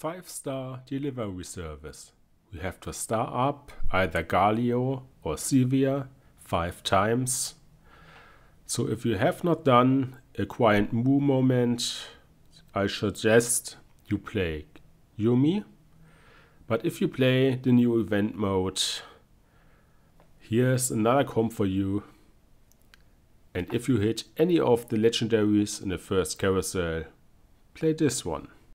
five-star delivery service. We have to star up either Galio or Sevia five times. So if you have not done a quiet moo moment, I suggest you play Yumi. But if you play the new event mode, here's another comp for you. And if you hit any of the legendaries in the first carousel, play this one.